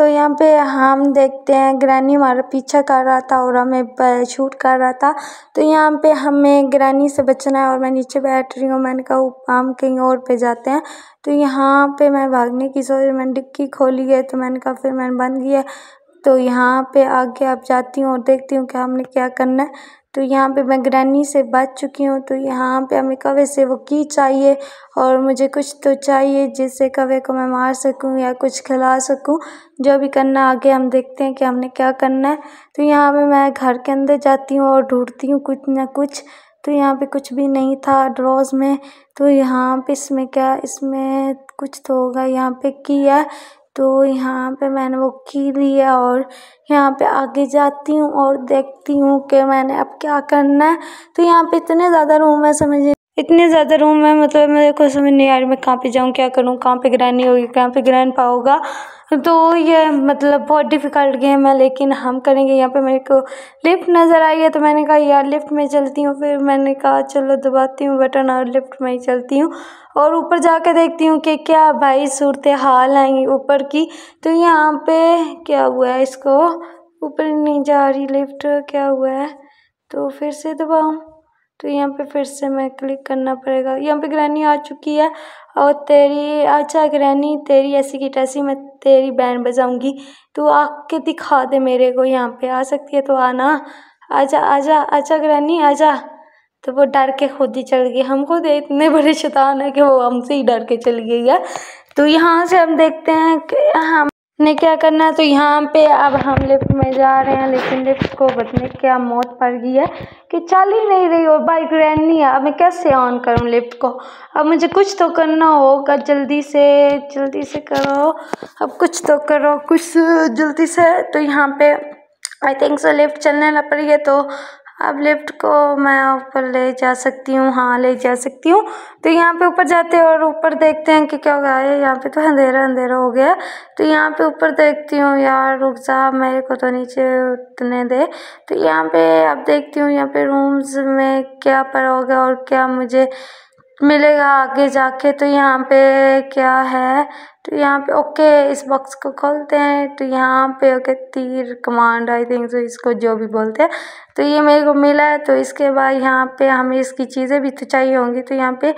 तो यहाँ पे हम देखते हैं ग्रैनी हमारा पीछा कर रहा था और हमें शूट कर रहा था तो यहाँ पे हमें ग्रैनी से बचना है और मैं नीचे बैठ रही हूँ मैंने कहा हम कहीं और पे जाते हैं तो यहाँ पे मैं भागने की सोच मैंने डिक्की खोली है तो मैंने कहा फिर मैंने बंद किया तो यहाँ पे आके आप जाती हूँ और देखती हूँ कि हमने क्या करना है तो यहाँ पे मैं ग्रैनी से बात चुकी हूँ तो यहाँ पे हमें कवे से वो की चाहिए और मुझे कुछ तो चाहिए जिससे कवे को मैं मार सकूँ या कुछ खिला सकूँ जो भी करना आगे हम देखते हैं कि हमने क्या करना है तो यहाँ पे मैं घर के अंदर जाती हूँ और ढूंढती हूँ कुछ ना कुछ तो यहाँ पे कुछ भी नहीं था ड्रॉज में तो यहाँ पे इसमें क्या इसमें कुछ तो होगा यहाँ पे की है तो यहाँ पे मैंने वो की ली है और यहाँ पे आगे जाती हूँ और देखती हूँ कि मैंने अब क्या करना है तो यहाँ पे इतने ज़्यादा रूम है समझिए इतने ज़्यादा रूम है मतलब मेरे को समझ नहीं आ रही मैं कहाँ पे जाऊँ क्या करूँ कहाँ पे ग्रहण होगी कहाँ पे ग्रहण पाओगा तो ये मतलब बहुत डिफ़िकल्ट गेम है लेकिन हम करेंगे यहाँ पे मेरे को लिफ्ट नज़र आई है तो मैंने कहा यार लिफ्ट में चलती हूँ फिर मैंने कहा चलो दबाती हूँ बटन और लिफ्ट में ही चलती हूँ और ऊपर जाकर देखती हूँ कि क्या भाई सूरत हाल आएंगी ऊपर की तो यहाँ पे क्या हुआ है इसको ऊपर नहीं जा रही लिफ्ट क्या हुआ है तो फिर से दबाऊँ तो यहाँ पे फिर से मैं क्लिक करना पड़ेगा यहाँ पे ग्रैनी आ चुकी है और तेरी अच्छा ग्रैनी तेरी ऐसी की टैसी मैं तेरी बैंड बजाऊंगी तू आके दिखा दे मेरे को यहाँ पे आ सकती है तो आना आजा आजा आजा ग्रैनी आजा तो वो डर के खुद ही चल गई हम खुद इतने बड़े शैतान है कि वो हमसे ही डर के चल गई है तो यहाँ से हम देखते हैं कि हम हाँ, ने क्या करना है तो यहाँ पे अब हम लिफ्ट में जा रहे हैं लेकिन लिफ्ट को बदने क्या मौत पड़ गई है कि चल ही नहीं रही और बाइक रैन नहीं है अब मैं कैसे ऑन करूँ लिफ्ट को अब मुझे कुछ तो करना होगा जल्दी से जल्दी से करो अब कुछ तो करो कुछ जल्दी से तो यहाँ पे आई थिंक सो लिफ्ट चलने लग पड़ी है तो अब लिफ्ट को मैं ऊपर ले जा सकती हूँ हाँ ले जा सकती हूँ तो यहाँ पे ऊपर जाते हैं और ऊपर देखते हैं कि क्या हो गया है यहाँ पे तो अंधेरा अंधेरा हो गया तो यहाँ पे ऊपर देखती हूँ यार रुक जा मेरे को तो नीचे उतने दे तो यहाँ पे अब देखती हूँ यहाँ पे रूम्स में क्या पर होगा और क्या मुझे मिलेगा आगे जाके तो यहाँ पे क्या है तो यहाँ पे ओके इस बॉक्स को खोलते हैं तो यहाँ पे ओके तीर कमांड आई थिंक सो इसको जो भी बोलते हैं तो ये मेरे को मिला है तो इसके बाद यहाँ पे हमें इसकी चीज़ें भी तो चाहिए होंगी तो यहाँ पे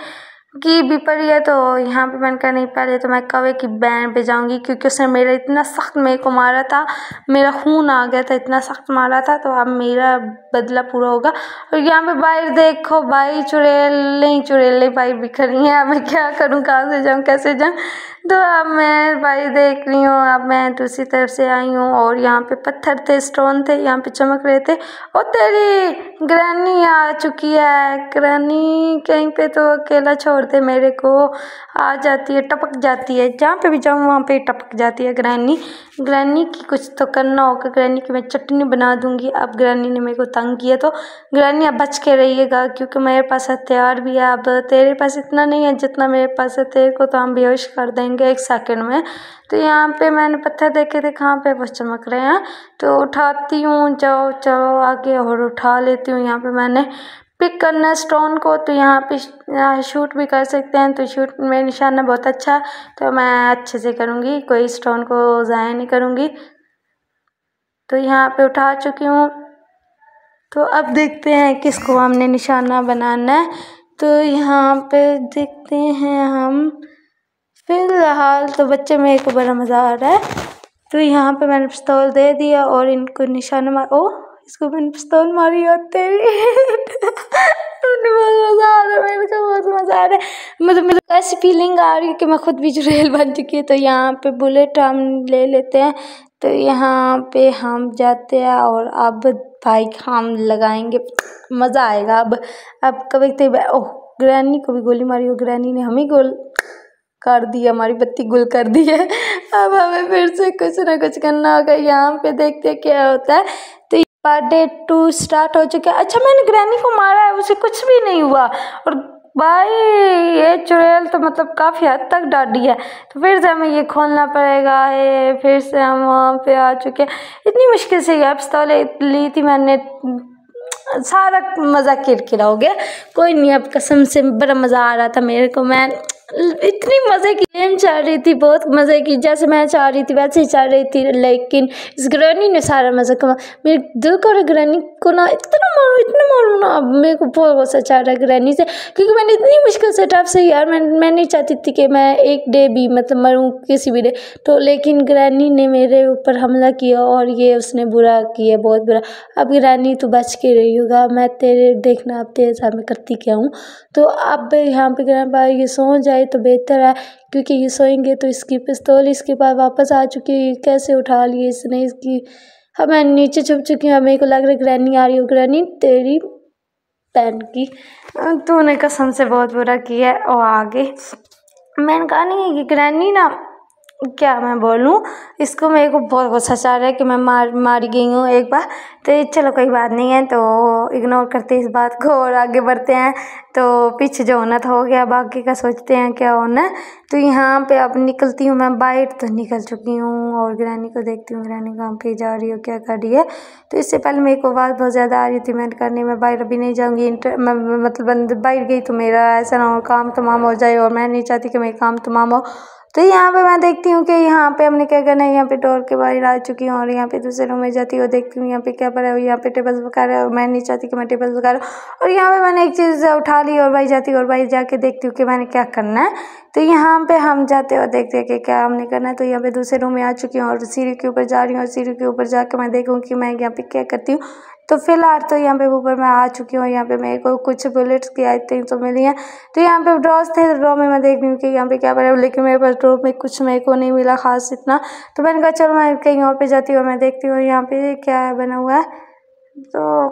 की विपरीत तो यहाँ पे मन कर नहीं पा रही तो मैं कवे की बैंड पे जाऊँगी क्योंकि उसने मेरा इतना सख्त मेरे को मारा था मेरा खून आ गया था इतना सख्त मारा था तो अब मेरा बदला पूरा होगा और यहाँ पे बाहर देखो भाई चुड़ैल नहीं चुड़ैले भाई बिखरी हैं अब मैं क्या करूँ कहाँ से जाऊँ कैसे जाऊँ तो अब मैं भाई देख रही हूँ अब मैं दूसरी तरफ से आई हूँ और यहाँ पे पत्थर थे स्टोन थे यहाँ पे चमक रहे थे और तेरी ग्रैनी आ चुकी है ग्रैनी कहीं पे तो अकेला छोड़ करते मेरे को आ जाती है टपक जाती है जहाँ पे भी जाऊँ वहाँ पे टपक जाती है ग्रैनी ग्रैनी की कुछ तो करना होगा ग्रैनी की मैं चटनी बना दूँगी अब ग्रैनी ने मेरे को तंग किया तो ग्रैनी अब बच के रहिएगा क्योंकि मेरे पास हथियार भी है अब तेरे पास इतना नहीं है जितना मेरे पास है तेरे को तो हम बेहोश कर देंगे एक सेकेंड में तो यहाँ पे मैंने पत्थर देखे थे कहाँ पे बस चमक रहे हैं तो उठाती हूँ जाओ चलो आगे और उठा लेती हूँ यहाँ पे मैंने पिक करना स्टोन को तो यहाँ पे शूट भी कर सकते हैं तो शूट में निशाना बहुत अच्छा तो मैं अच्छे से करूँगी कोई स्टोन को ज़ाया नहीं करूँगी तो यहाँ पे उठा चुकी हूँ तो अब देखते हैं किसको हमने निशाना बनाना है तो यहाँ पे देखते हैं हम फ़िलहाल तो बच्चे में एक बड़ा मज़ा आ रहा है तो यहाँ पे मैंने पिस्तौल दे दिया और इनको निशाना मार ओ इसको मैंने पिस्तौल मारी होते मतलब मतलब ऐसी फीलिंग आ रही है कि मैं खुद भी जुरेल बन चुकी है तो यहाँ पे बुलेट हम ले लेते हैं तो यहाँ पे हम जाते हैं और अब बाइक हम लगाएंगे मज़ा आएगा अब अब कभी तो ओह ग्रैनी को भी गोली मारी हो ग्रैनी ने हमें गोल कर दी हमारी बत्ती गुल कर दी है अब हमें फिर से कुछ ना कुछ करना होगा यहाँ पे देखते हैं क्या होता है तो पार्ट डे टू स्टार्ट हो चुका है अच्छा मैंने ग्रैनी को मारा है उसे कुछ भी नहीं हुआ और भाई ये चुड़ैल तो मतलब काफ़ी हद तक डाडी है तो फिर से हमें ये खोलना पड़ेगा है फिर से हम वहाँ पे आ चुके हैं इतनी मुश्किल से एप्स तो ली थी मैंने सारा मज़ा किरकिरा हो गया कोई नहीं अब कसम से बड़ा मज़ा आ रहा था मेरे को मैं इतनी मज़े की गेम चल रही थी बहुत मज़े की जैसे मैं चाह रही थी वैसे ही चल रही थी लेकिन इस ग्रहणी ने सारा मज़ा कमा मेरे दिल कर ग्रहणी को ना इतना मारो इतना मारो ना अब मेरे को बहुत गुस्सा चाह रहा है ग्रहणी से क्योंकि मैंने इतनी मुश्किल से टफ से यार मैं मैं नहीं चाहती थी कि मैं एक डे भी मतलब मरूँ किसी भी डे तो लेकिन ग्रैनी ने मेरे ऊपर हमला किया और ये उसने बुरा किया बहुत बुरा अब ग्रैनी तो बच के रही होगा मैं तेरे देखना अब तेरे साथ में करती क्या हूँ तो अब यहाँ पर ग्रह ये सो जाए जाए तो बेहतर है क्योंकि ये सोएंगे तो इसकी पिस्तौल इसके पास वापस आ चुकी है कैसे उठा लिए इसने इसकी हमें नीचे छुप चुकी हूँ हमें को लग रहा है ग्रैनी आ रही हो ग्रैनी तेरी पैन की तो उन्हें कसम से बहुत बुरा किया है और आगे मैंने कहा नहीं कि ग्रैनी ना क्या मैं बोलूँ इसको मेरे को बहुत गुस्सा चाह रहा है कि मैं मार मारी गई हूँ एक बार तो चलो कोई बात नहीं है तो इग्नोर करते इस बात को और आगे बढ़ते हैं तो पीछे जो होना था हो गया बाकी का सोचते हैं क्या होना तो यहाँ पे अब निकलती हूँ मैं बाइट तो निकल चुकी हूँ और ग्रहणी को देखती हूँ ग्रहणी कहाँ पे जा रही हो क्या कर रही है तो इससे पहले मेरे को आवाज़ बहुत ज़्यादा आ रही थी मैंने करने में बाइट अभी नहीं जाऊँगी इंटर मैं मतलब बाइट गई तो मेरा ऐसा ना हो काम तमाम हो जाए और मैं नहीं चाहती कि मेरे काम तमाम हो तो यहाँ पे मैं देखती हूँ कि यहाँ पे हमने क्या करना है यहाँ पे डोर के बाहर आ चुकी हूँ और यहाँ पे दूसरे रूम में जाती हूँ देखती हूँ यहाँ पे क्या पर यहाँ पे टेबल्स वगैरह मैं नहीं चाहती कि मैं टेबल्स वगैरह और यहाँ पे मैंने एक चीज़ उठा ली और भाई जाती और भाई जाके देखती हूँ कि मैंने क्या करना है तो यहाँ पे हम जाते और देखते हैं कि क्या हमने करना है तो यहाँ पे दूसरे रूम में आ चुकी हूँ और सीढ़ी के ऊपर जा रही हूँ और सीढ़ी के ऊपर जाके मैं देखूँ कि मैं यहाँ पे क्या करती हूँ तो फिलहाल तो यहाँ पे ऊपर मैं आ चुकी हूँ यहाँ पे मेरे को कुछ बुलेट्स की आई तीन तो मिली हैं तो यहाँ पे ड्रॉस थे ड्रॉ तो में मैं देख रही हूँ कि यहाँ पे क्या बना लेकिन मेरे पास ड्रॉ में कुछ मेरे को नहीं मिला खास इतना तो मैंने कहा चलो मैं कहीं और पर जाती हूँ मैं देखती हूँ यहाँ पे क्या बना हुआ है तो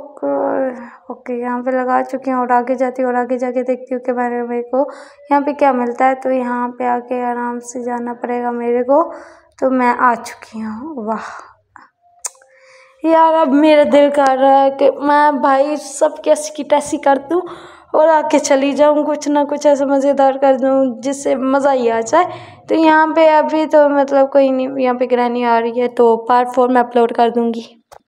ओके यहाँ पे लगा चुकी हूँ और आगे जाती हूँ और आगे जाके देखती हूँ कि मैंने मेरे को यहाँ पे क्या मिलता है तो यहाँ पे आके आराम से जाना पड़ेगा मेरे को तो मैं आ चुकी हूँ वाह यार अब मेरा दिल कर रहा है कि मैं भाई सब कैसी की टैसी कर दूँ और आके चली जाऊँ कुछ ना कुछ ऐसे मज़ेदार कर दूँ जिससे मज़ा ही आ जाए तो यहाँ पे अभी तो मतलब कोई नहीं यहाँ पे ग्रहणी आ रही है तो पार्ट फोर में अपलोड कर दूँगी